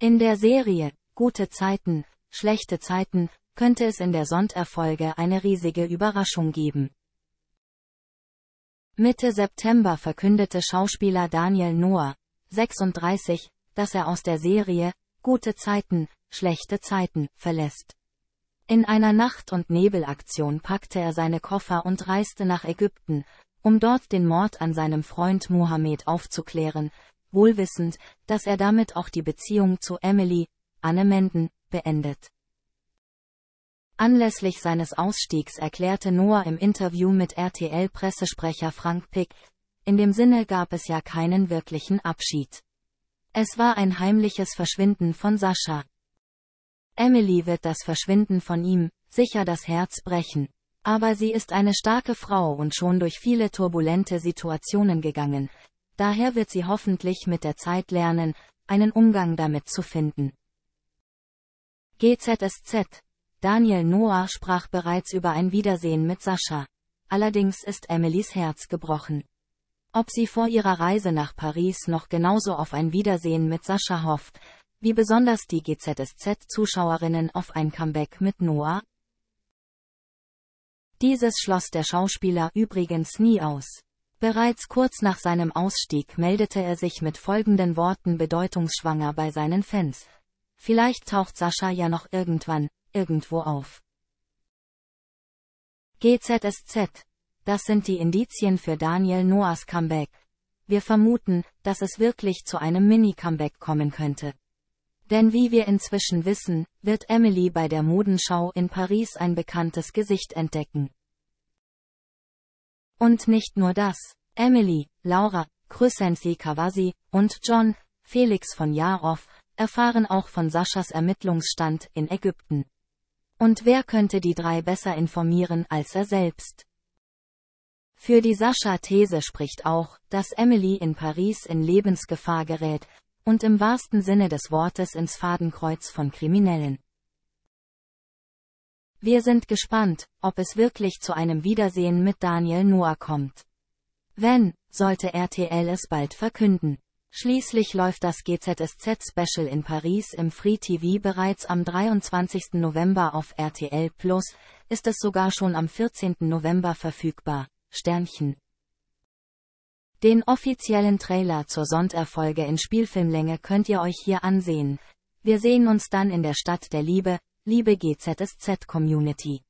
In der Serie Gute Zeiten, schlechte Zeiten könnte es in der Sonderfolge eine riesige Überraschung geben. Mitte September verkündete Schauspieler Daniel Noah, 36, dass er aus der Serie Gute Zeiten, schlechte Zeiten verlässt. In einer Nacht- und Nebelaktion packte er seine Koffer und reiste nach Ägypten, um dort den Mord an seinem Freund Mohammed aufzuklären, wohlwissend, dass er damit auch die Beziehung zu Emily, Anne Menden, beendet. Anlässlich seines Ausstiegs erklärte Noah im Interview mit RTL-Pressesprecher Frank Pick, in dem Sinne gab es ja keinen wirklichen Abschied. Es war ein heimliches Verschwinden von Sascha. Emily wird das Verschwinden von ihm, sicher das Herz brechen. Aber sie ist eine starke Frau und schon durch viele turbulente Situationen gegangen, Daher wird sie hoffentlich mit der Zeit lernen, einen Umgang damit zu finden. GZSZ Daniel Noah sprach bereits über ein Wiedersehen mit Sascha. Allerdings ist Emilys Herz gebrochen. Ob sie vor ihrer Reise nach Paris noch genauso auf ein Wiedersehen mit Sascha hofft, wie besonders die GZSZ-Zuschauerinnen auf ein Comeback mit Noah? Dieses schloss der Schauspieler übrigens nie aus. Bereits kurz nach seinem Ausstieg meldete er sich mit folgenden Worten bedeutungsschwanger bei seinen Fans. Vielleicht taucht Sascha ja noch irgendwann, irgendwo auf. GZSZ. Das sind die Indizien für Daniel Noahs Comeback. Wir vermuten, dass es wirklich zu einem Mini-Comeback kommen könnte. Denn wie wir inzwischen wissen, wird Emily bei der Modenschau in Paris ein bekanntes Gesicht entdecken. Und nicht nur das. Emily, Laura, Krysensi Kawasi und John, Felix von Jarov, erfahren auch von Saschas Ermittlungsstand in Ägypten. Und wer könnte die drei besser informieren als er selbst? Für die Sascha-These spricht auch, dass Emily in Paris in Lebensgefahr gerät und im wahrsten Sinne des Wortes ins Fadenkreuz von Kriminellen. Wir sind gespannt, ob es wirklich zu einem Wiedersehen mit Daniel Noah kommt. Wenn, sollte RTL es bald verkünden. Schließlich läuft das GZSZ-Special in Paris im Free TV bereits am 23. November auf RTL Plus, ist es sogar schon am 14. November verfügbar. Sternchen. Den offiziellen Trailer zur Sonderfolge in Spielfilmlänge könnt ihr euch hier ansehen. Wir sehen uns dann in der Stadt der Liebe, Liebe GZSZ-Community